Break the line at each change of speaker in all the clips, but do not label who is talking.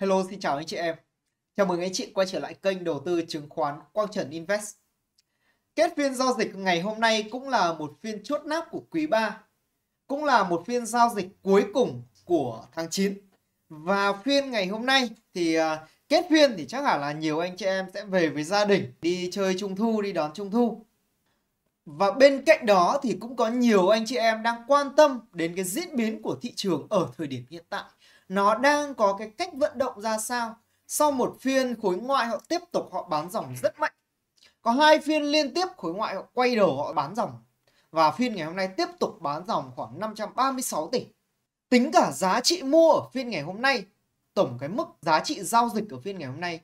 Hello, xin chào anh chị em. Chào mừng anh chị quay trở lại kênh đầu tư chứng khoán Quang Trần Invest. Kết phiên giao dịch ngày hôm nay cũng là một phiên chốt nắp của quý 3, cũng là một phiên giao dịch cuối cùng của tháng 9. Và phiên ngày hôm nay thì à, kết phiên thì chắc hẳn là nhiều anh chị em sẽ về với gia đình đi chơi trung thu, đi đón trung thu. Và bên cạnh đó thì cũng có nhiều anh chị em đang quan tâm đến cái diễn biến của thị trường ở thời điểm hiện tại nó đang có cái cách vận động ra sao sau một phiên khối ngoại họ tiếp tục họ bán dòng ừ. rất mạnh có hai phiên liên tiếp khối ngoại họ quay đầu họ bán dòng và phiên ngày hôm nay tiếp tục bán dòng khoảng 536 tỷ tính cả giá trị mua ở phiên ngày hôm nay tổng cái mức giá trị giao dịch ở phiên ngày hôm nay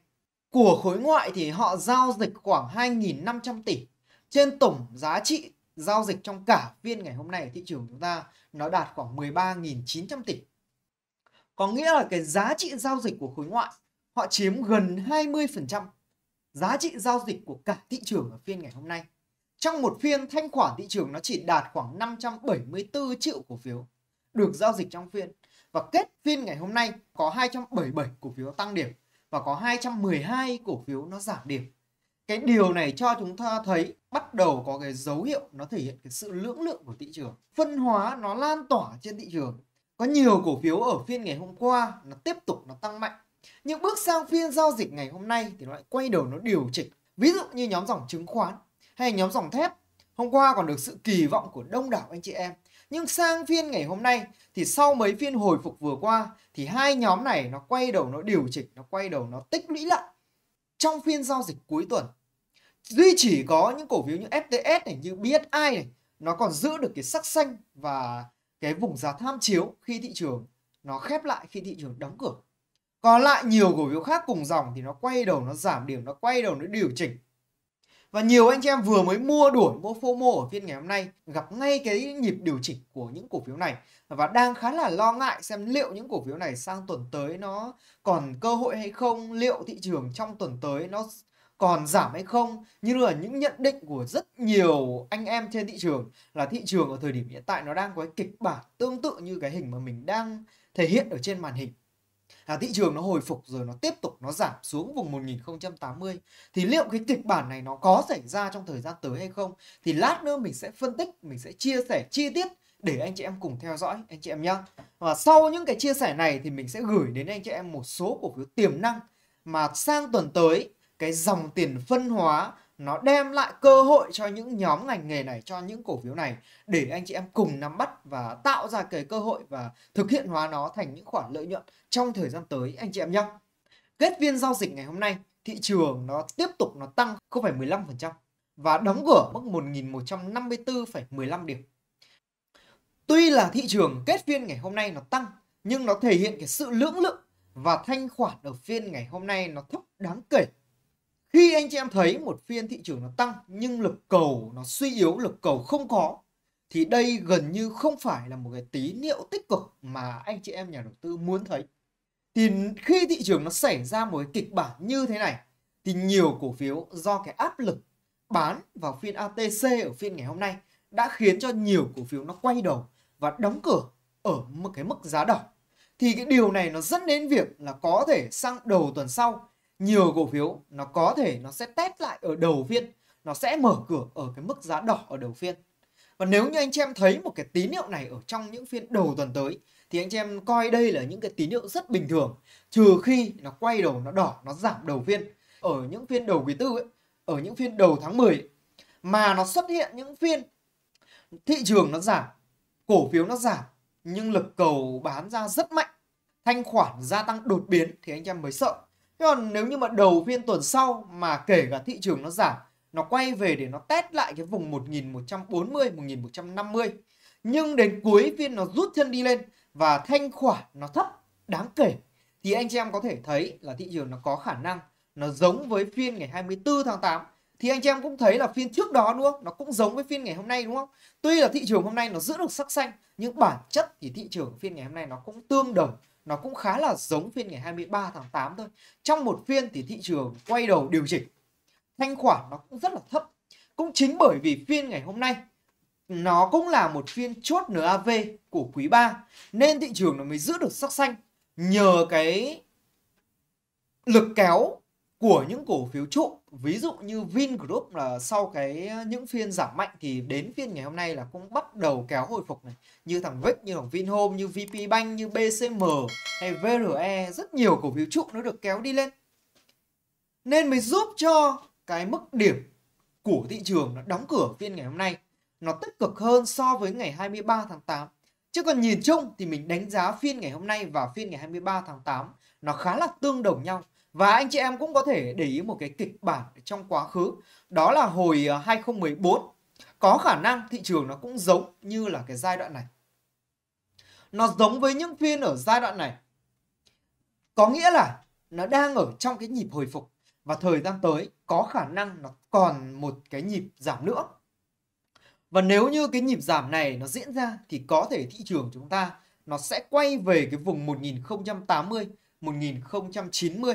của khối ngoại thì họ giao dịch khoảng 2.500 tỷ trên tổng giá trị giao dịch trong cả phiên ngày hôm nay ở thị trường chúng ta nó đạt khoảng 13.900 tỷ có nghĩa là cái giá trị giao dịch của khối ngoại họ chiếm gần 20% giá trị giao dịch của cả thị trường ở phiên ngày hôm nay. Trong một phiên thanh khoản thị trường nó chỉ đạt khoảng 574 triệu cổ phiếu được giao dịch trong phiên và kết phiên ngày hôm nay có 277 cổ phiếu tăng điểm và có 212 cổ phiếu nó giảm điểm. Cái điều này cho chúng ta thấy bắt đầu có cái dấu hiệu nó thể hiện cái sự lưỡng lượng của thị trường. Phân hóa nó lan tỏa trên thị trường có nhiều cổ phiếu ở phiên ngày hôm qua nó tiếp tục nó tăng mạnh. Nhưng bước sang phiên giao dịch ngày hôm nay thì nó lại quay đầu nó điều chỉnh. Ví dụ như nhóm dòng chứng khoán hay nhóm dòng thép. Hôm qua còn được sự kỳ vọng của đông đảo anh chị em. Nhưng sang phiên ngày hôm nay thì sau mấy phiên hồi phục vừa qua thì hai nhóm này nó quay đầu nó điều chỉnh, nó quay đầu nó tích lũy lại trong phiên giao dịch cuối tuần. Duy chỉ có những cổ phiếu như FTS này, như BSI này nó còn giữ được cái sắc xanh và cái vùng giá tham chiếu khi thị trường nó khép lại khi thị trường đóng cửa còn lại nhiều cổ phiếu khác cùng dòng thì nó quay đầu nó giảm điểm nó quay đầu nó điều chỉnh và nhiều anh chị em vừa mới mua đuổi mua FOMO ở phiên ngày hôm nay gặp ngay cái nhịp điều chỉnh của những cổ phiếu này và đang khá là lo ngại xem liệu những cổ phiếu này sang tuần tới nó còn cơ hội hay không, liệu thị trường trong tuần tới nó còn giảm hay không như là những nhận định của rất nhiều anh em trên thị trường là thị trường ở thời điểm hiện tại nó đang có cái kịch bản tương tự như cái hình mà mình đang thể hiện ở trên màn hình là thị trường nó hồi phục rồi nó tiếp tục nó giảm xuống vùng 1080 thì liệu cái kịch bản này nó có xảy ra trong thời gian tới hay không thì lát nữa mình sẽ phân tích mình sẽ chia sẻ chi tiết để anh chị em cùng theo dõi anh chị em nhé và sau những cái chia sẻ này thì mình sẽ gửi đến anh chị em một số cổ phiếu tiềm năng mà sang tuần tới cái dòng tiền phân hóa nó đem lại cơ hội cho những nhóm ngành nghề này cho những cổ phiếu này để anh chị em cùng nắm bắt và tạo ra cái cơ hội và thực hiện hóa nó thành những khoản lợi nhuận trong thời gian tới anh chị em nhé. Kết viên giao dịch ngày hôm nay, thị trường nó tiếp tục nó tăng không phải 15% và đóng cửa mức 1.154,15 điểm. Tuy là thị trường kết phiên ngày hôm nay nó tăng nhưng nó thể hiện cái sự lưỡng lự và thanh khoản ở phiên ngày hôm nay nó thấp đáng kể khi anh chị em thấy một phiên thị trường nó tăng nhưng lực cầu nó suy yếu lực cầu không có thì đây gần như không phải là một cái tín hiệu tích cực mà anh chị em nhà đầu tư muốn thấy thì khi thị trường nó xảy ra một cái kịch bản như thế này thì nhiều cổ phiếu do cái áp lực bán vào phiên ATC ở phiên ngày hôm nay đã khiến cho nhiều cổ phiếu nó quay đầu và đóng cửa ở một cái mức giá đỏ thì cái điều này nó dẫn đến việc là có thể sang đầu tuần sau nhiều cổ phiếu nó có thể nó sẽ test lại ở đầu phiên nó sẽ mở cửa ở cái mức giá đỏ ở đầu phiên và nếu như anh chị em thấy một cái tín hiệu này ở trong những phiên đầu tuần tới thì anh chị em coi đây là những cái tín hiệu rất bình thường trừ khi nó quay đầu nó đỏ nó giảm đầu phiên ở những phiên đầu quý tư ấy, ở những phiên đầu tháng 10 ấy, mà nó xuất hiện những phiên thị trường nó giảm cổ phiếu nó giảm nhưng lực cầu bán ra rất mạnh thanh khoản gia tăng đột biến thì anh em mới sợ Thế còn nếu như mà đầu phiên tuần sau mà kể cả thị trường nó giảm, nó quay về để nó test lại cái vùng 1140, 1150. Nhưng đến cuối phiên nó rút chân đi lên và thanh khoản nó thấp đáng kể. Thì anh chị em có thể thấy là thị trường nó có khả năng nó giống với phiên ngày 24 tháng 8 thì anh chị em cũng thấy là phiên trước đó đúng không? Nó cũng giống với phiên ngày hôm nay đúng không? Tuy là thị trường hôm nay nó giữ được sắc xanh nhưng bản chất thì thị trường phiên ngày hôm nay nó cũng tương đồng nó cũng khá là giống phiên ngày 23 tháng 8 thôi. Trong một phiên thì thị trường quay đầu điều chỉnh. Thanh khoản nó cũng rất là thấp. Cũng chính bởi vì phiên ngày hôm nay nó cũng là một phiên chốt NAV của quý 3 nên thị trường nó mới giữ được sắc xanh nhờ cái lực kéo của những cổ phiếu trụ ví dụ như Vingroup là sau cái những phiên giảm mạnh thì đến phiên ngày hôm nay là cũng bắt đầu kéo hồi phục này như thằng Vic như thằng Vinhome như VP Bank như BCM hay VRE rất nhiều cổ phiếu trụ nó được kéo đi lên nên mới giúp cho cái mức điểm của thị trường nó đóng cửa phiên ngày hôm nay nó tích cực hơn so với ngày 23 tháng 8 chứ còn nhìn chung thì mình đánh giá phiên ngày hôm nay và phiên ngày 23 tháng 8 nó khá là tương đồng nhau và anh chị em cũng có thể để ý một cái kịch bản trong quá khứ, đó là hồi 2014 ờ, có khả năng thị trường nó cũng giống như là cái giai đoạn này. Nó giống với những phiên ở giai đoạn này. Có nghĩa là nó đang ở trong cái nhịp hồi phục và thời gian tới có khả năng nó còn một cái nhịp giảm nữa. Và nếu như cái nhịp giảm này nó diễn ra thì có thể thị trường chúng ta nó sẽ quay về cái vùng 1080 1090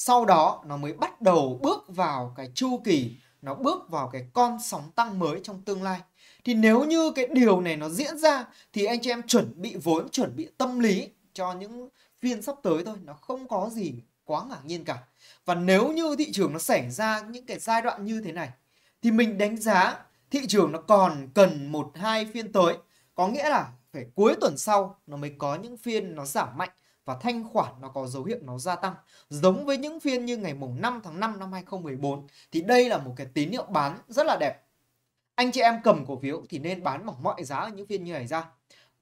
sau đó nó mới bắt đầu bước vào cái chu kỳ nó bước vào cái con sóng tăng mới trong tương lai thì nếu như cái điều này nó diễn ra thì anh chị em chuẩn bị vốn chuẩn bị tâm lý cho những phiên sắp tới thôi nó không có gì quá ngạc nhiên cả và nếu như thị trường nó xảy ra những cái giai đoạn như thế này thì mình đánh giá thị trường nó còn cần một hai phiên tới có nghĩa là phải cuối tuần sau nó mới có những phiên nó giảm mạnh và thanh khoản nó có dấu hiệu nó gia tăng. Giống với những phiên như ngày mùng 5 tháng 5 năm 2014 thì đây là một cái tín hiệu bán rất là đẹp. Anh chị em cầm cổ phiếu thì nên bán bằng mọi giá ở những phiên như này ra.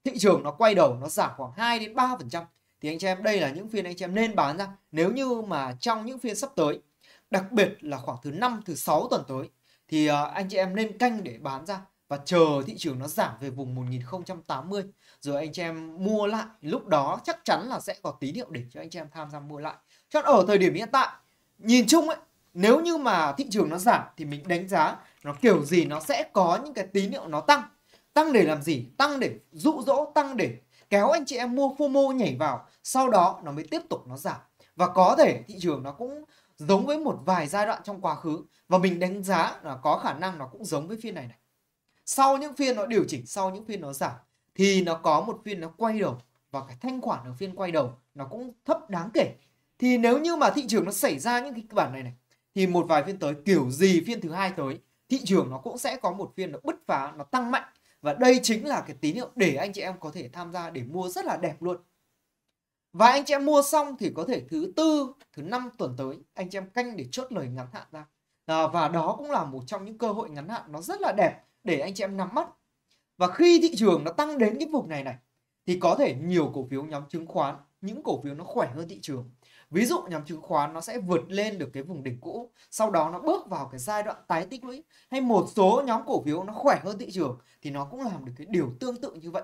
Thị trường nó quay đầu nó giảm khoảng 2 đến 3% thì anh chị em đây là những phiên anh chị em nên bán ra nếu như mà trong những phiên sắp tới đặc biệt là khoảng thứ 5 thứ 6 tuần tới thì à, anh chị em nên canh để bán ra và chờ thị trường nó giảm về vùng 1080 rồi anh chị em mua lại lúc đó chắc chắn là sẽ có tín hiệu để cho anh chị em tham gia mua lại cho ở thời điểm hiện tại nhìn chung ấy nếu như mà thị trường nó giảm thì mình đánh giá nó kiểu gì nó sẽ có những cái tín hiệu nó tăng tăng để làm gì tăng để dụ dỗ tăng để kéo anh chị em mua FOMO nhảy vào sau đó nó mới tiếp tục nó giảm và có thể thị trường nó cũng giống với một vài giai đoạn trong quá khứ và mình đánh giá là có khả năng nó cũng giống với phiên này này sau những phiên nó điều chỉnh sau những phiên nó giảm thì nó có một phiên nó quay đầu và cái thanh khoản ở phiên quay đầu nó cũng thấp đáng kể thì nếu như mà thị trường nó xảy ra những cái bản này này thì một vài phiên tới kiểu gì phiên thứ hai tới thị trường nó cũng sẽ có một phiên nó bứt phá nó tăng mạnh và đây chính là cái tín hiệu để anh chị em có thể tham gia để mua rất là đẹp luôn và anh chị em mua xong thì có thể thứ tư thứ năm tuần tới anh chị em canh để chốt lời ngắn hạn ra à, và đó cũng là một trong những cơ hội ngắn hạn nó rất là đẹp để anh chị em nắm mắt. Và khi thị trường nó tăng đến cái vùng này này thì có thể nhiều cổ phiếu nhóm chứng khoán, những cổ phiếu nó khỏe hơn thị trường. Ví dụ nhóm chứng khoán nó sẽ vượt lên được cái vùng đỉnh cũ, sau đó nó bước vào cái giai đoạn tái tích lũy hay một số nhóm cổ phiếu nó khỏe hơn thị trường thì nó cũng làm được cái điều tương tự như vậy.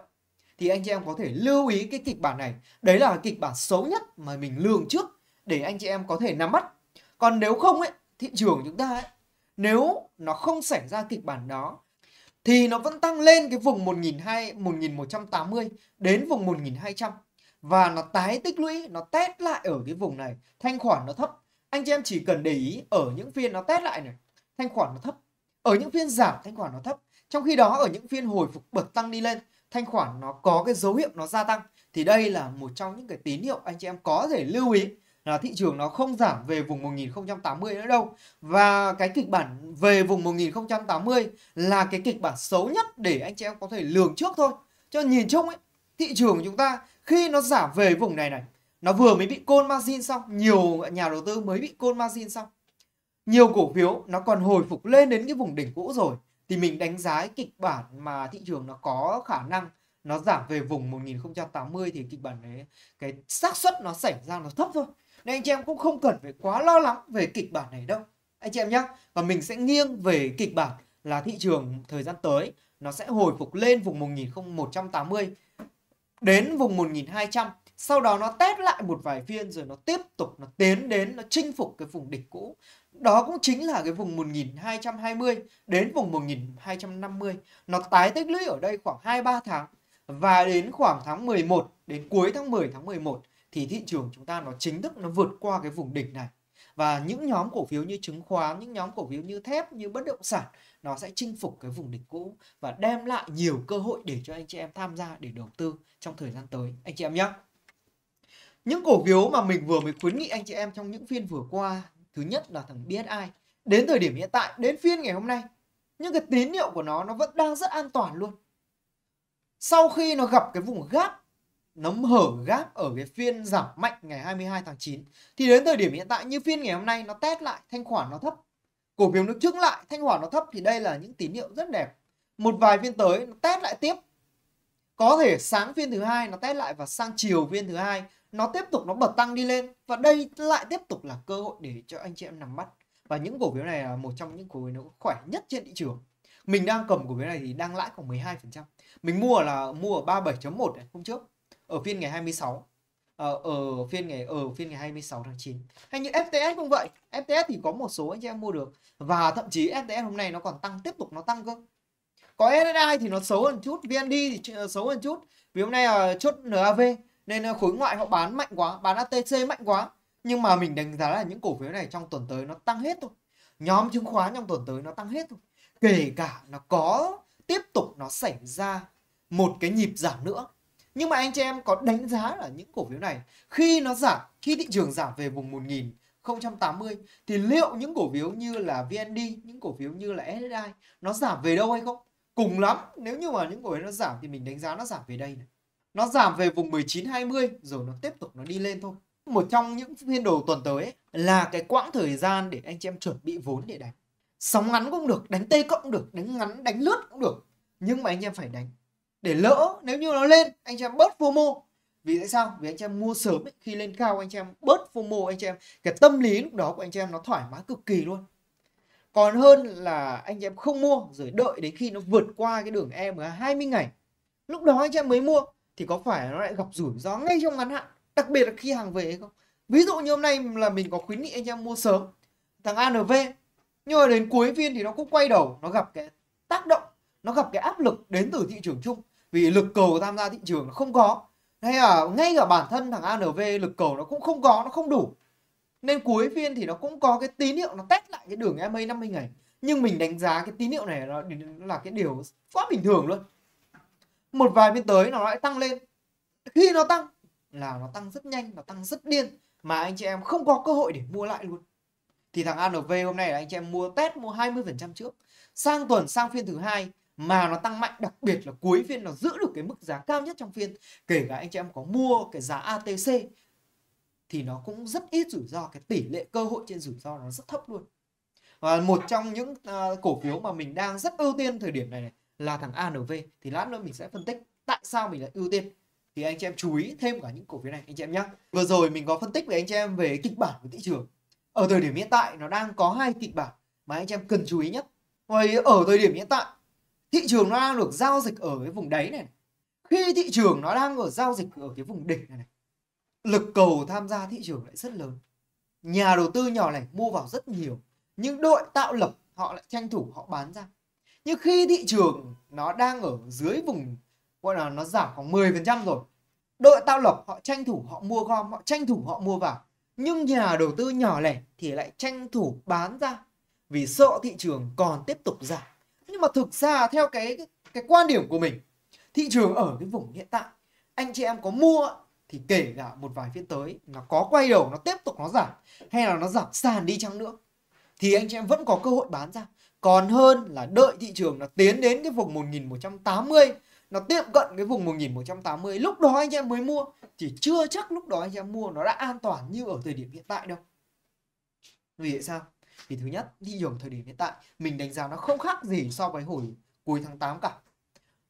Thì anh chị em có thể lưu ý cái kịch bản này, đấy là kịch bản xấu nhất mà mình lường trước để anh chị em có thể nắm bắt. Còn nếu không ấy, thị trường chúng ta ấy, nếu nó không xảy ra kịch bản đó thì nó vẫn tăng lên cái vùng 1200 1180 đến vùng 1200 và nó tái tích lũy, nó test lại ở cái vùng này, thanh khoản nó thấp. Anh chị em chỉ cần để ý ở những phiên nó test lại này, thanh khoản nó thấp. Ở những phiên giảm thanh khoản nó thấp. Trong khi đó ở những phiên hồi phục bật tăng đi lên, thanh khoản nó có cái dấu hiệu nó gia tăng thì đây là một trong những cái tín hiệu anh chị em có thể lưu ý là thị trường nó không giảm về vùng 1080 nữa đâu. Và cái kịch bản về vùng 1080 là cái kịch bản xấu nhất để anh chị em có thể lường trước thôi. Cho nhìn chung ấy, thị trường chúng ta khi nó giảm về vùng này này, nó vừa mới bị côn margin xong, nhiều nhà đầu tư mới bị côn margin xong. Nhiều cổ phiếu nó còn hồi phục lên đến cái vùng đỉnh cũ rồi thì mình đánh giá kịch bản mà thị trường nó có khả năng nó giảm về vùng 1080 thì kịch bản đấy cái xác suất nó xảy ra nó thấp thôi nên anh chị em cũng không cần phải quá lo lắng về kịch bản này đâu. Anh chị em nhé, và mình sẽ nghiêng về kịch bản là thị trường thời gian tới nó sẽ hồi phục lên vùng 1180 đến vùng 1200 sau đó nó test lại một vài phiên rồi nó tiếp tục nó tiến đến nó chinh phục cái vùng đỉnh cũ đó cũng chính là cái vùng 1220 đến vùng 1250 nó tái tích lũy ở đây khoảng 2-3 tháng và đến khoảng tháng 11 đến cuối tháng 10 tháng 11 thì thị trường chúng ta nó chính thức nó vượt qua cái vùng đỉnh này và những nhóm cổ phiếu như chứng khoán, những nhóm cổ phiếu như thép, như bất động sản nó sẽ chinh phục cái vùng đỉnh cũ và đem lại nhiều cơ hội để cho anh chị em tham gia để đầu tư trong thời gian tới anh chị em nhé. Những cổ phiếu mà mình vừa mới khuyến nghị anh chị em trong những phiên vừa qua, thứ nhất là thằng BSI. Đến thời điểm hiện tại, đến phiên ngày hôm nay, những cái tín hiệu của nó nó vẫn đang rất an toàn luôn. Sau khi nó gặp cái vùng gap nó hở gáp ở cái phiên giảm mạnh ngày 22 tháng 9 thì đến thời điểm hiện tại như phiên ngày hôm nay nó test lại thanh khoản nó thấp cổ phiếu nước trước lại thanh khoản nó thấp thì đây là những tín hiệu rất đẹp một vài phiên tới nó test lại tiếp có thể sáng phiên thứ hai nó test lại và sang chiều phiên thứ hai nó tiếp tục nó bật tăng đi lên và đây lại tiếp tục là cơ hội để cho anh chị em nắm bắt và những cổ phiếu này là một trong những cổ phiếu nó khỏe nhất trên thị trường mình đang cầm cổ phiếu này thì đang lãi khoảng 12% mình mua là mua ở 37.1 hôm trước ở phiên ngày 26 ở, ở phiên ngày ở ờ, phiên ngày 26 tháng 9 hay như FTS cũng vậy FTS thì có một số anh chị em mua được và thậm chí FTS hôm nay nó còn tăng tiếp tục nó tăng cơ có SSI thì nó xấu hơn chút VND thì ờ, xấu hơn chút vì hôm nay uh, chốt NAV nên khối ngoại họ bán mạnh quá bán ATC mạnh quá nhưng mà mình đánh giá là những cổ phiếu này trong tuần tới nó tăng hết thôi nhóm chứng khoán trong tuần tới nó tăng hết thôi kể cả nó có tiếp tục nó xảy ra một cái nhịp giảm nữa nhưng mà anh chị em có đánh giá là những cổ phiếu này khi nó giảm, khi thị trường giảm về vùng 1000 080 thì liệu những cổ phiếu như là VND, những cổ phiếu như là SSI nó giảm về đâu hay không? Cùng lắm, nếu như mà những cổ phiếu nó giảm thì mình đánh giá nó giảm về đây này. Nó giảm về vùng 1920 rồi nó tiếp tục nó đi lên thôi. Một trong những phiên đồ tuần tới ấy, là cái quãng thời gian để anh chị em chuẩn bị vốn để đánh. Sóng ngắn cũng được, đánh tê cộng được, đánh ngắn, đánh lướt cũng được. Nhưng mà anh em phải đánh để lỡ nếu như nó lên anh chị em bớt FOMO vì tại sao vì anh chị em mua sớm ấy, khi lên cao anh chị em bớt FOMO anh chị em cái tâm lý lúc đó của anh chị em nó thoải mái cực kỳ luôn còn hơn là anh chị em không mua rồi đợi đến khi nó vượt qua cái đường EMA 20 ngày lúc đó anh chị em mới mua thì có phải nó lại gặp rủi ro ngay trong ngắn hạn đặc biệt là khi hàng về hay không ví dụ như hôm nay là mình có khuyến nghị anh em mua sớm thằng ANV nhưng mà đến cuối phiên thì nó cũng quay đầu nó gặp cái tác động nó gặp cái áp lực đến từ thị trường chung vì lực cầu tham gia thị trường nó không có hay là ngay cả bản thân thằng ANV lực cầu nó cũng không có nó không đủ nên cuối phiên thì nó cũng có cái tín hiệu nó test lại cái đường EMA 50 ngày nhưng mình đánh giá cái tín hiệu này nó là cái điều quá bình thường luôn một vài phiên tới nó lại tăng lên khi nó tăng là nó tăng rất nhanh nó tăng rất điên mà anh chị em không có cơ hội để mua lại luôn thì thằng ANV hôm nay là anh chị em mua test mua 20% trước sang tuần sang phiên thứ hai mà nó tăng mạnh đặc biệt là cuối phiên nó giữ được cái mức giá cao nhất trong phiên kể cả anh chị em có mua cái giá ATC thì nó cũng rất ít rủi ro cái tỷ lệ cơ hội trên rủi ro nó rất thấp luôn và một trong những ờ, cổ phiếu mà mình đang rất ưu tiên thời điểm này, này là thằng ANV thì lát nữa mình sẽ phân tích tại sao mình lại ưu tiên thì anh chị em chú ý thêm cả những cổ phiếu này anh chị em nhé vừa rồi mình có phân tích với anh chị em về kịch bản của thị trường ở thời điểm hiện tại nó đang có hai kịch bản mà anh chị em cần chú ý nhất Vậy ở thời điểm hiện tại thị trường nó đang được giao dịch ở cái vùng đáy này, khi thị trường nó đang ở giao dịch ở cái vùng đỉnh này, này lực cầu tham gia thị trường lại rất lớn nhà đầu tư nhỏ lẻ mua vào rất nhiều nhưng đội tạo lập họ lại tranh thủ họ bán ra nhưng khi thị trường nó đang ở dưới vùng gọi là nó giảm khoảng 10% rồi đội tạo lập họ tranh thủ họ mua gom họ tranh thủ họ mua vào nhưng nhà đầu tư nhỏ lẻ thì lại tranh thủ bán ra vì sợ thị trường còn tiếp tục giảm nhưng mà thực ra theo cái cái quan điểm của mình thị trường ở cái vùng hiện tại anh chị em có mua thì kể cả một vài phiên tới nó có quay đầu nó tiếp tục nó giảm hay là nó giảm sàn đi chăng nữa thì anh chị em vẫn có cơ hội bán ra còn hơn là đợi thị trường nó tiến đến cái vùng 1180 nó tiệm cận cái vùng 1180 lúc đó anh em mới mua thì chưa chắc lúc đó anh em mua nó đã an toàn như ở thời điểm hiện tại đâu vì vậy sao vì thứ nhất thị trường thời điểm hiện tại mình đánh giá nó không khác gì so với hồi cuối tháng 8 cả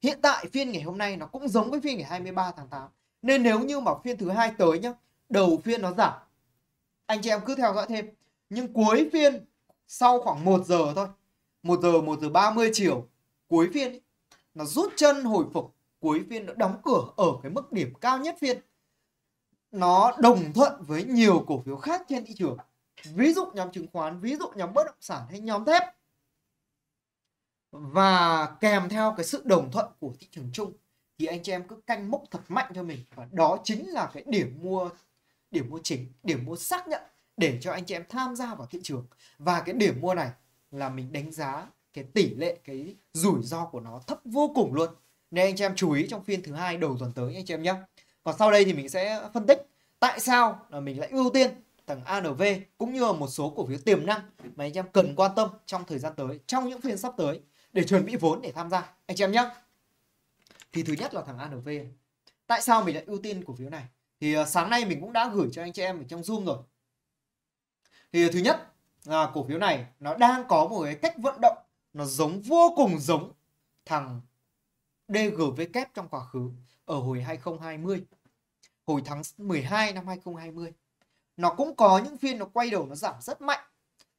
hiện tại phiên ngày hôm nay nó cũng giống với phiên ngày 23 tháng 8 nên nếu như mà phiên thứ hai tới nhá đầu phiên nó giảm anh chị em cứ theo dõi thêm nhưng cuối phiên sau khoảng 1 giờ thôi 1 giờ 1 giờ 30 chiều cuối phiên ấy, nó rút chân hồi phục cuối phiên nó đóng cửa ở cái mức điểm cao nhất phiên nó đồng thuận với nhiều cổ phiếu khác trên thị trường ví dụ nhóm chứng khoán ví dụ nhóm bất động sản hay nhóm thép và kèm theo cái sự đồng thuận của thị trường chung thì anh chị em cứ canh mốc thật mạnh cho mình và đó chính là cái điểm mua điểm mua chính điểm mua xác nhận để cho anh chị em tham gia vào thị trường và cái điểm mua này là mình đánh giá cái tỷ lệ cái rủi ro của nó thấp vô cùng luôn nên anh chị em chú ý trong phiên thứ hai đầu tuần tới anh chị em nhé còn sau đây thì mình sẽ phân tích tại sao là mình lại ưu tiên tầng ANV cũng như là một số cổ phiếu tiềm năng mà anh em cần quan tâm trong thời gian tới trong những phiên sắp tới để chuẩn bị vốn để tham gia anh chị em nhé thì thứ nhất là thằng ANV tại sao mình lại ưu tiên cổ phiếu này thì à, sáng nay mình cũng đã gửi cho anh chị em ở trong zoom rồi thì thứ nhất là cổ phiếu này nó đang có một cái cách vận động nó giống vô cùng giống thằng DGW trong quá khứ ở hồi 2020 hồi tháng 12 năm 2020 nó cũng có những phiên nó quay đầu nó giảm rất mạnh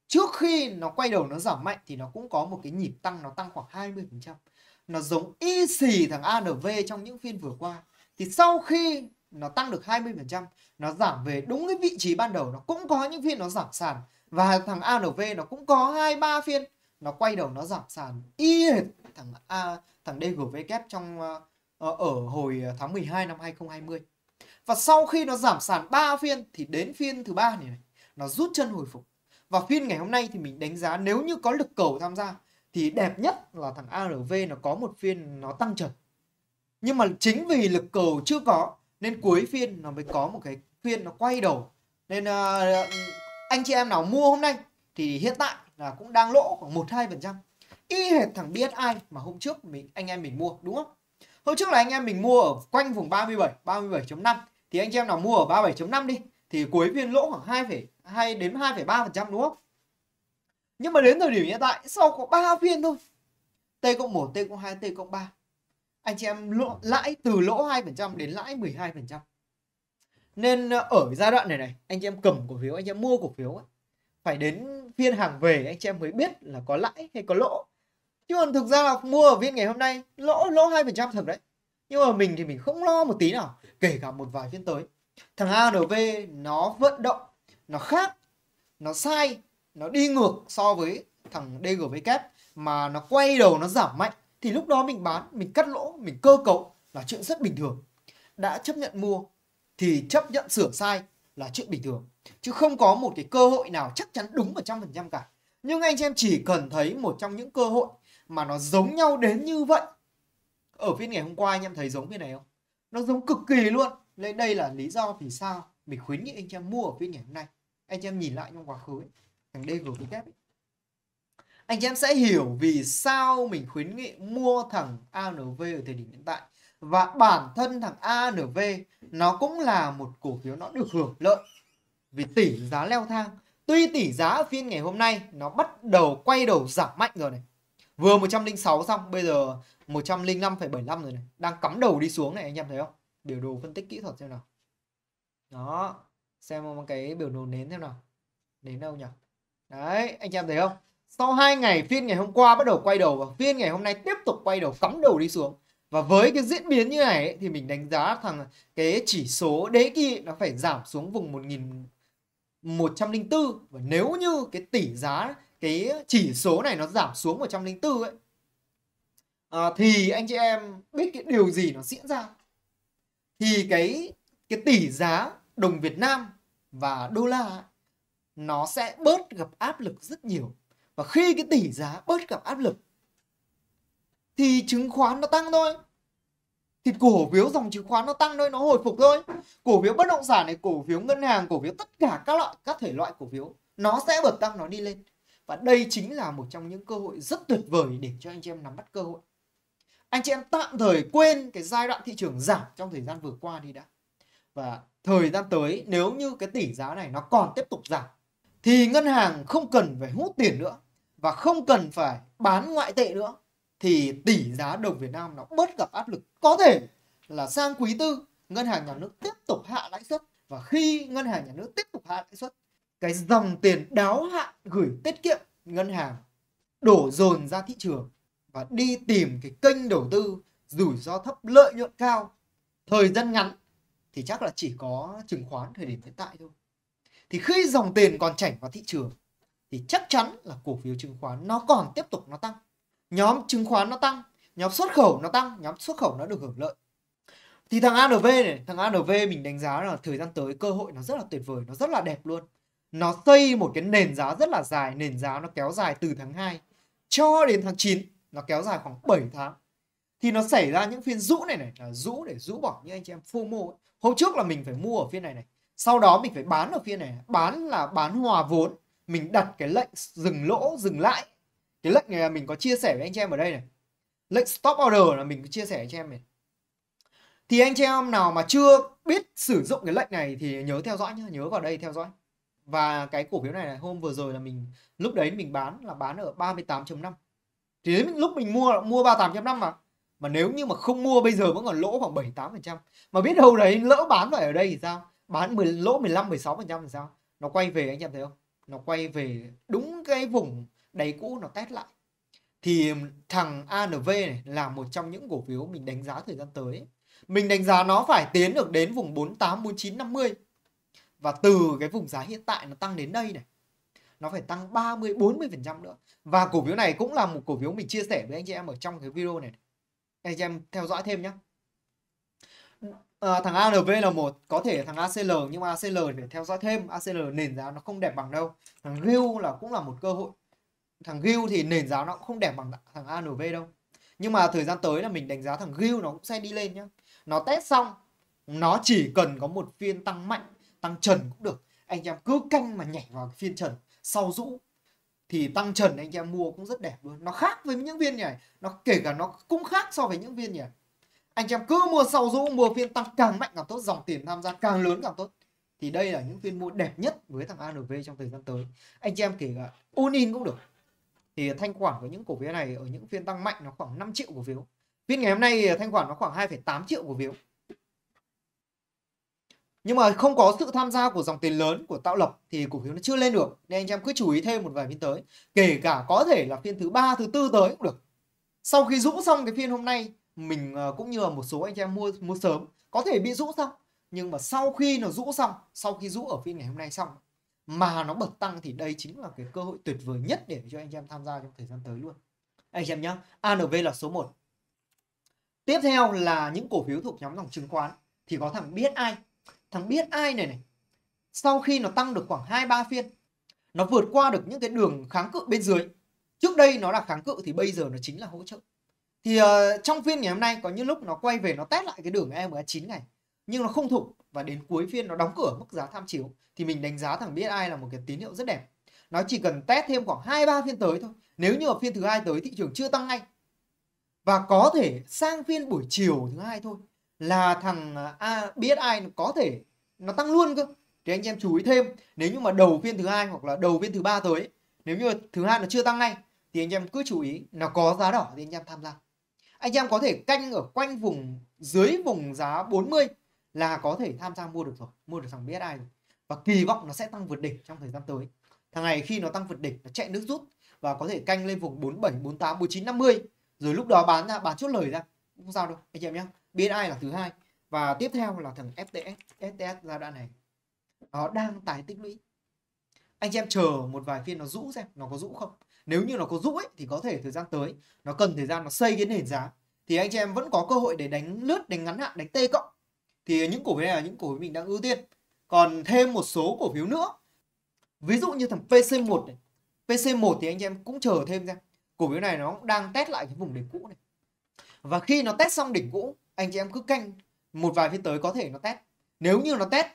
trước khi nó quay đầu nó giảm mạnh thì nó cũng có một cái nhịp tăng nó tăng khoảng 20% nó giống y xì thằng ANV trong những phiên vừa qua thì sau khi nó tăng được 20% nó giảm về đúng cái vị trí ban đầu nó cũng có những phiên nó giảm sàn và thằng ANV nó cũng có hai ba phiên nó quay đầu nó giảm sàn y hệt thằng A thằng DGV kép trong ờ, ở hồi tháng 12 năm 2020 và sau khi nó giảm sàn 3 phiên thì đến phiên thứ ba này, này nó rút chân hồi phục. Và phiên ngày hôm nay thì mình đánh giá nếu như có lực cầu tham gia thì đẹp nhất là thằng ARV nó có một phiên nó tăng trần. Nhưng mà chính vì lực cầu chưa có nên cuối phiên nó mới có một cái phiên nó quay đầu. Nên uh, anh chị em nào mua hôm nay thì hiện tại là cũng đang lỗ khoảng 1 2% y hệt thằng BSI mà hôm trước mình anh em mình mua đúng không? Hôm trước là anh em mình mua ở quanh vùng 37, 37.5 thì anh em nào mua ở 37.5 đi thì cuối phiên lỗ khoảng 2, 2 đến 2,3% đúng không? Nhưng mà đến thời điểm hiện tại sau có 3 phiên thôi. T cộng 1, T cộng 2, T cộng 3. Anh chị em lỗ, lãi từ lỗ 2% đến lãi 12%. Nên ờ, ở giai đoạn này này, anh chị em cầm cổ phiếu, anh chị em mua cổ phiếu ấy, phải đến phiên hàng về anh chị em mới biết là có lãi hay có lỗ. Chứ còn thực ra là mua ở viên ngày hôm nay lỗ lỗ 2% thật đấy. Nhưng mà mình thì mình không lo một tí nào kể cả một vài phiên tới thằng ANV nó vận động nó khác nó sai nó đi ngược so với thằng DGV kép mà nó quay đầu nó giảm mạnh thì lúc đó mình bán mình cắt lỗ mình cơ cấu là chuyện rất bình thường đã chấp nhận mua thì chấp nhận sửa sai là chuyện bình thường chứ không có một cái cơ hội nào chắc chắn đúng 100% cả nhưng anh chị em chỉ cần thấy một trong những cơ hội mà nó giống nhau đến như vậy ở phiên ngày hôm qua anh em thấy giống phiên này không nó giống cực kỳ luôn nên đây là lý do vì sao mình khuyến nghị anh em mua ở phiên ngày hôm nay anh em nhìn lại trong quá khứ ấy, thằng DG ký kép ấy. anh em sẽ hiểu vì sao mình khuyến nghị mua thằng ANV ở thời điểm hiện tại và bản thân thằng ANV nó cũng là một cổ phiếu nó được hưởng lợi vì tỷ giá leo thang tuy tỷ giá ở phiên ngày hôm nay nó bắt đầu quay đầu giảm mạnh rồi này Vừa 106 xong, bây giờ 105,75 rồi này. Đang cắm đầu đi xuống này, anh em thấy không? Biểu đồ phân tích kỹ thuật xem nào. Đó, xem một cái biểu đồ nến xem nào. Nến đâu nhỉ? Đấy, anh em thấy không? Sau 2 ngày phiên ngày hôm qua bắt đầu quay đầu và phiên ngày hôm nay tiếp tục quay đầu cắm đầu đi xuống. Và với cái diễn biến như này thì mình đánh giá thằng cái chỉ số đấy kia nó phải giảm xuống vùng 104 và nếu như cái tỷ giá cái chỉ số này nó giảm xuống 104 ấy à, thì anh chị em biết cái điều gì nó diễn ra thì cái cái tỷ giá đồng Việt Nam và đô la nó sẽ bớt gặp áp lực rất nhiều và khi cái tỷ giá bớt gặp áp lực thì chứng khoán nó tăng thôi thì cổ phiếu dòng chứng khoán nó tăng thôi nó hồi phục thôi cổ phiếu bất động sản này cổ phiếu ngân hàng cổ phiếu tất cả các loại các thể loại cổ phiếu nó sẽ bật tăng nó đi lên và đây chính là một trong những cơ hội rất tuyệt vời để cho anh chị em nắm bắt cơ hội anh chị em tạm thời quên cái giai đoạn thị trường giảm trong thời gian vừa qua đi đã và thời gian tới nếu như cái tỷ giá này nó còn tiếp tục giảm thì ngân hàng không cần phải hút tiền nữa và không cần phải bán ngoại tệ nữa thì tỷ giá đồng Việt Nam nó bớt gặp áp lực có thể là sang quý tư ngân hàng nhà nước tiếp tục hạ lãi suất và khi ngân hàng nhà nước tiếp tục hạ lãi suất cái dòng tiền đáo hạn gửi tiết kiệm ngân hàng đổ dồn ra thị trường và đi tìm cái kênh đầu tư rủi ro thấp lợi nhuận cao thời gian ngắn thì chắc là chỉ có chứng khoán thời điểm hiện tại thôi thì khi dòng tiền còn chảy vào thị trường thì chắc chắn là cổ phiếu chứng khoán nó còn tiếp tục nó tăng nhóm chứng khoán nó tăng nhóm xuất khẩu nó tăng nhóm xuất khẩu nó được hưởng lợi thì thằng ANV này thằng ANV mình đánh giá là thời gian tới cơ hội nó rất là tuyệt vời nó rất là đẹp luôn nó xây một cái nền giá rất là dài nền giá nó kéo dài từ tháng 2 cho đến tháng 9 nó kéo dài khoảng 7 tháng thì nó xảy ra những phiên rũ này này là rũ để rũ bỏ như anh chị em FOMO ấy. hôm trước là mình phải mua ở phiên này này sau đó mình phải bán ở phiên này, bán là bán hòa vốn mình đặt cái lệnh dừng lỗ dừng lãi cái lệnh này là mình có chia sẻ với anh chị em ở đây này lệnh stop order là mình chia sẻ với anh chị em này thì anh chị em nào mà chưa biết sử dụng cái lệnh này thì nhớ theo dõi nhá nhớ vào đây theo dõi và cái cổ phiếu này là hôm vừa rồi là mình lúc đấy mình bán là bán ở 38.5 thì đến lúc mình mua mua 38.5 mà mà nếu như mà không mua bây giờ vẫn còn lỗ khoảng 78% mà biết đâu đấy lỡ bán phải ở đây thì sao bán 10, lỗ 15 16% thì sao nó quay về anh em thấy không nó quay về đúng cái vùng đáy cũ nó test lại thì thằng ANV này là một trong những cổ phiếu mình đánh giá thời gian tới mình đánh giá nó phải tiến được đến vùng 48 49 50 và từ cái vùng giá hiện tại nó tăng đến đây này nó phải tăng 30 40% nữa. Và cổ phiếu này cũng là một cổ phiếu mình chia sẻ với anh chị em ở trong cái video này. Anh chị em theo dõi thêm nhé. À, ờ, thằng ALV là một có thể thằng ACL nhưng mà ACL để theo dõi thêm ACL nền giá nó không đẹp bằng đâu thằng Gil là cũng là một cơ hội thằng Gil thì nền giá nó cũng không đẹp bằng thằng ANV đâu nhưng mà thời gian tới là mình đánh giá thằng Gil nó cũng sẽ đi lên nhá nó test xong nó chỉ cần có một phiên tăng mạnh tăng trần cũng được anh em cứ canh mà nhảy vào cái phiên trần sau rũ thì tăng trần anh em mua cũng rất đẹp luôn nó khác với những viên này nó kể cả nó cũng khác so với những viên nhỉ anh em cứ mua sau rũ mua phiên tăng càng mạnh càng tốt dòng tiền tham gia càng lớn càng tốt thì đây là những viên mua đẹp nhất với thằng ANV trong thời gian tới anh em kể cả unin cũng được thì thanh khoản của những cổ phiếu này ở những phiên tăng mạnh nó khoảng 5 triệu cổ phiếu viên ngày hôm nay thanh khoản nó khoảng 2,8 triệu cổ phiếu nhưng mà không có sự tham gia của dòng tiền lớn của tạo lập thì cổ phiếu nó chưa lên được nên anh em cứ chú ý thêm một vài phiên tới kể cả có thể là phiên thứ ba thứ tư tới cũng được sau khi rũ xong cái phiên hôm nay mình ờ, cũng như là một số anh em mua mua sớm có thể bị rũ xong nhưng mà sau khi nó rũ xong sau khi rũ ở phiên ngày hôm nay xong mà nó bật tăng thì đây chính là cái cơ hội tuyệt vời nhất để cho anh em tham gia trong thời gian tới luôn anh em nhé ANV là số 1 tiếp theo là những cổ phiếu thuộc nhóm dòng chứng khoán thì có thằng biết ai thằng biết ai này này sau khi nó tăng được khoảng 2 3 phiên nó vượt qua được những cái đường kháng cự bên dưới trước đây nó là kháng cự thì bây giờ nó chính là hỗ trợ thì uh, trong phiên ngày hôm nay có những lúc nó quay về nó test lại cái đường EMA 9 này nhưng nó không thủng và đến cuối phiên nó đóng cửa mức giá tham chiếu thì mình đánh giá thằng biết ai là một cái tín hiệu rất đẹp nó chỉ cần test thêm khoảng 2 3 phiên tới thôi nếu như ở phiên thứ hai tới thị trường chưa tăng ngay và có thể sang phiên buổi chiều thứ hai thôi là thằng à, A, BSI có thể nó tăng luôn cơ thì anh em chú ý thêm nếu như mà đầu phiên thứ hai hoặc là đầu phiên thứ ba tới nếu như thứ hai nó chưa tăng ngay thì anh em cứ chú ý nó có giá đỏ thì anh em tham gia anh em có thể canh ở quanh vùng dưới vùng giá 40 là có thể tham gia mua được rồi mua được thằng BSI rồi và kỳ vọng nó sẽ tăng vượt đỉnh trong thời gian tới thằng này khi nó tăng vượt đỉnh nó chạy nước rút và có thể canh lên vùng 47 48 49 50 rồi lúc đó bán ra bán chốt lời ra không sao đâu anh em nhé BNI là thứ hai và tiếp theo là thằng FTS fts giai đoạn này nó đang tái tích lũy anh chị em chờ một vài phiên nó rũ xem nó có rũ không nếu như nó có rũ ấy thì có thể thời gian tới nó cần thời gian nó xây cái nền giá thì anh chị em vẫn có cơ hội để đánh lướt đánh ngắn hạn đánh t cộng thì những cổ phiếu này là những cổ phiếu mình đang ưu tiên còn thêm một số cổ phiếu nữa ví dụ như thằng pc1 này pc1 thì anh chị em cũng chờ thêm ra cổ phiếu này nó đang test lại cái vùng đỉnh cũ này và khi nó test xong đỉnh cũ anh chị em cứ canh một vài phiên tới có thể nó test nếu như nó test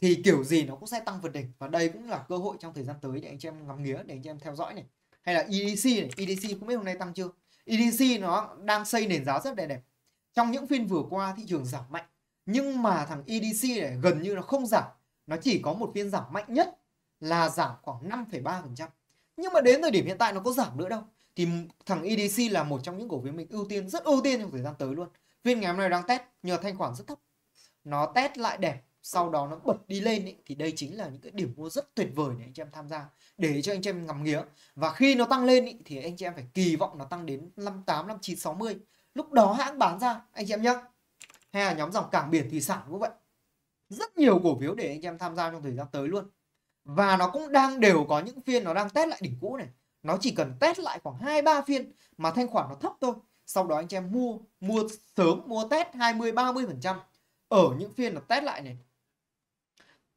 thì kiểu gì nó cũng sẽ tăng vượt đỉnh và đây cũng là cơ hội trong thời gian tới để anh chị em ngắm nghía để anh chị em theo dõi này hay là EDC này EDC không biết hôm nay tăng chưa EDC nó đang xây nền giá rất đẹp đẹp trong những phiên vừa qua thị trường giảm mạnh nhưng mà thằng EDC này gần như nó không giảm nó chỉ có một phiên giảm mạnh nhất là giảm khoảng 5,3% nhưng mà đến thời điểm hiện tại nó có giảm nữa đâu thì thằng EDC là một trong những cổ phiếu mình ưu tiên rất ưu tiên trong thời gian tới luôn phiên ngày hôm nay đang test nhờ thanh khoản rất thấp. Nó test lại đẹp, sau đó nó bật đi lên ấy, thì đây chính là những cái điểm mua rất tuyệt vời để anh chị em tham gia để cho anh chị em ngắm nghía. Và khi nó tăng lên ấy, thì anh chị em phải kỳ vọng nó tăng đến 58, 59, 60. Lúc đó hãng bán ra anh chị em nhé. Hay là nhóm dòng cảng biển thủy sản cũng vậy. Rất nhiều cổ phiếu để anh chị em tham gia trong thời gian tới luôn. Và nó cũng đang đều có những phiên nó đang test lại đỉnh cũ này. Nó chỉ cần test lại khoảng hai ba phiên mà thanh khoản nó thấp thôi sau đó anh em mua mua sớm mua test 20 30 phần trăm ở những phiên nó test lại này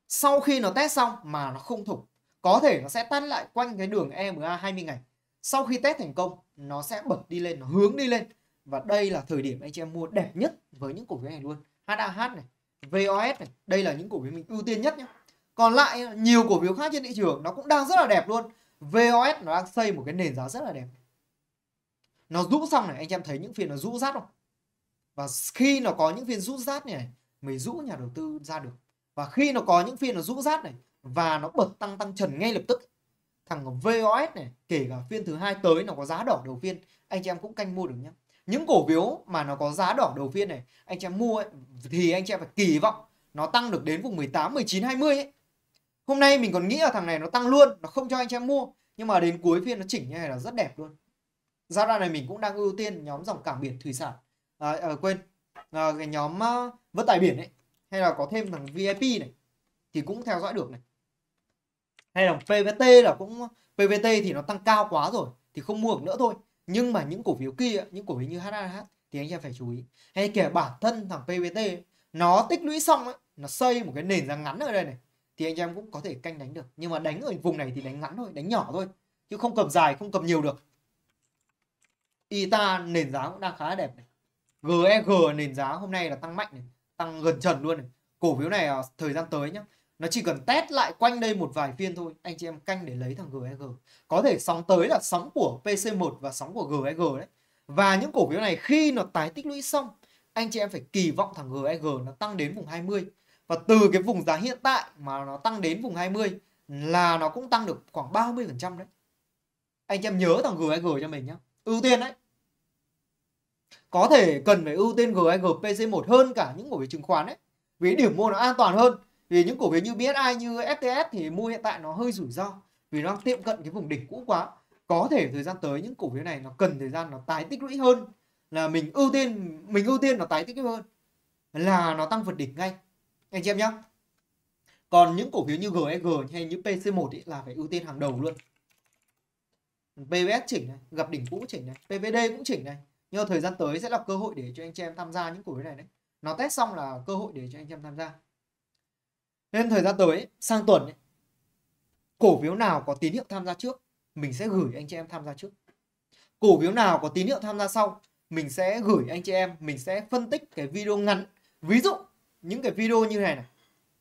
sau khi nó test xong mà nó không thủng có thể nó sẽ test lại quanh cái đường EMA 20 ngày sau khi test thành công nó sẽ bật đi lên nó hướng đi lên và đây là thời điểm anh chị em mua đẹp nhất với những cổ phiếu này luôn HAH này VOS này đây là những cổ phiếu mình ưu tiên nhất nhé còn lại nhiều cổ phiếu khác trên thị trường nó cũng đang rất là đẹp luôn VOS nó đang xây một cái nền giá rất là đẹp nó rũ xong này anh em thấy những phiên nó rũ rát không và khi nó có những phiên rũ rát này mới rũ nhà đầu tư ra được và khi nó có những phiên nó rũ rát này và nó bật tăng tăng trần ngay lập tức thằng VOS này kể cả phiên thứ hai tới nó có giá đỏ đầu phiên anh chị em cũng canh mua được nhé những cổ phiếu mà nó có giá đỏ đầu phiên này anh chị em mua ấy, thì anh chị em phải kỳ vọng nó tăng được đến vùng 18, 19, 20 ấy. Hôm nay mình còn nghĩ là thằng này nó tăng luôn, nó không cho anh chị em mua. Nhưng mà đến cuối phiên nó chỉnh như này là rất đẹp luôn giai đoạn này mình cũng đang ưu tiên nhóm dòng cảng biển thủy sản à, à, quên à, cái nhóm uh, vận tải biển ấy hay là có thêm thằng VIP này thì cũng theo dõi được này hay là PVT là cũng PVT thì nó tăng cao quá rồi thì không mua được nữa thôi nhưng mà những cổ phiếu kia những cổ phiếu như HAH thì anh em phải chú ý hay kể bản thân thằng PVT nó tích lũy xong ấy, nó xây một cái nền giá ngắn ở đây này thì anh em cũng có thể canh đánh được nhưng mà đánh ở vùng này thì đánh ngắn thôi đánh nhỏ thôi chứ không cầm dài không cầm nhiều được ITA nền giá cũng đang khá đẹp này. GEG nền giá hôm nay là tăng mạnh này, tăng gần trần luôn này. Cổ phiếu này à, thời gian tới nhá, nó chỉ cần test lại quanh đây một vài phiên thôi, anh chị em canh để lấy thằng GEG. Có thể sóng tới là sóng của PC1 và sóng của GEG đấy. Và những cổ phiếu này khi nó tái tích lũy xong, anh chị em phải kỳ vọng thằng GEG nó tăng đến vùng 20. Và từ cái vùng giá hiện tại mà nó tăng đến vùng 20 là nó cũng tăng được khoảng 30% đấy. Anh chị em nhớ thằng GEG cho mình nhé ưu tiên đấy có thể cần phải ưu tiên GAG PC1 hơn cả những cổ phiếu chứng khoán đấy vì điểm mua nó an toàn hơn vì những cổ phiếu như BSI như FTS thì mua hiện tại nó hơi rủi ro vì nó tiệm cận cái vùng đỉnh cũ quá có thể thời gian tới những cổ phiếu này nó cần thời gian nó tái tích lũy hơn là mình ưu tiên mình ưu tiên nó tái tích lũy hơn là nó tăng vượt đỉnh ngay anh chị em nhá còn những cổ phiếu như GEG hay như PC1 ý, là phải ưu tiên hàng đầu luôn PVS chỉnh này, gặp đỉnh cũ chỉnh này, PVD cũng chỉnh này. Nhưng thời gian tới sẽ là cơ hội để cho anh chị em tham gia những cổ phiếu này đấy. Nó test xong là cơ hội để cho anh chị em tham gia. Nên thời gian tới sang tuần ấy, cổ phiếu nào có tín hiệu tham gia trước, mình sẽ gửi anh chị em tham gia trước. Cổ phiếu nào có tín hiệu tham gia sau, mình sẽ gửi anh chị em, mình sẽ phân tích cái video ngắn. Ví dụ những cái video như này này,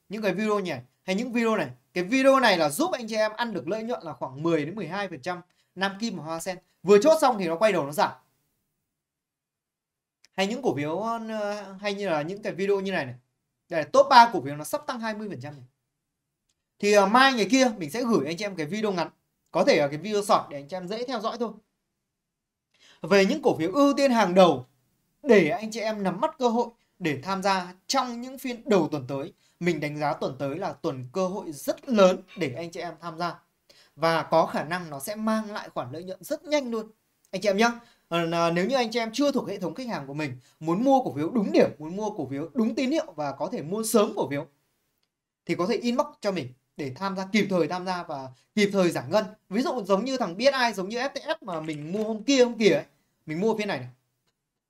những cái video như này hay những video này, cái video này là giúp anh chị em ăn được lợi nhuận là khoảng 10 đến 12% Nam Kim và Hoa Sen vừa chốt xong thì nó quay đầu nó giảm hay những cổ phiếu ờ, hay như là những cái video như này này đây là top 3 cổ phiếu nó sắp tăng 20 phần trăm thì uh, mai ngày kia mình sẽ gửi anh chị em cái video ngắn có thể là cái video sọt để anh chị em dễ theo dõi thôi về những cổ phiếu ưu tiên hàng đầu để anh chị em nắm bắt cơ hội để tham gia trong những phiên đầu tuần tới mình đánh giá tuần tới là tuần cơ hội rất lớn để anh chị em tham gia và có khả năng nó sẽ mang lại khoản lợi nhuận rất nhanh luôn anh chị em nhé ờ, nếu như anh chị em chưa thuộc hệ thống khách hàng của mình muốn mua cổ phiếu đúng điểm muốn mua cổ phiếu đúng tín hiệu và có thể mua sớm cổ phiếu thì có thể inbox cho mình để tham gia kịp thời tham gia và kịp thời giảm ngân ví dụ giống như thằng biết ai giống như FTS mà mình mua hôm kia hôm kia ấy mình mua phiên này, này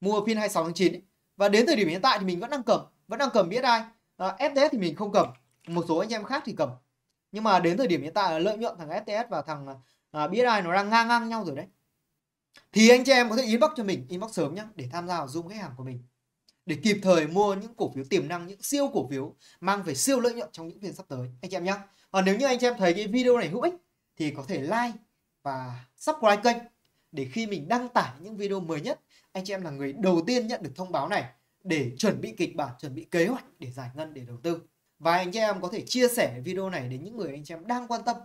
mua phiên 26 tháng 9 ấy. và đến thời điểm hiện tại thì mình vẫn đang cầm vẫn đang cầm BSI à, ờ, FTS thì mình không cầm một số anh em khác thì cầm nhưng mà đến thời điểm hiện tại là lợi nhuận thằng STS và thằng à, Ai nó đang ngang ngang nhau rồi đấy thì anh chị em có thể inbox cho mình inbox sớm nhá để tham gia vào zoom khách hàng của mình để kịp thời mua những cổ phiếu tiềm năng những siêu cổ phiếu mang về siêu lợi nhuận trong những phiên sắp tới anh chị em nhé còn nếu như anh chị em thấy cái video này hữu ích thì có thể like và subscribe kênh để khi mình đăng tải những video mới nhất anh chị em là người đầu tiên nhận được thông báo này để chuẩn bị kịch bản chuẩn bị kế hoạch để giải ngân để đầu tư và anh chị em có thể chia sẻ video này đến những người anh chị em đang quan tâm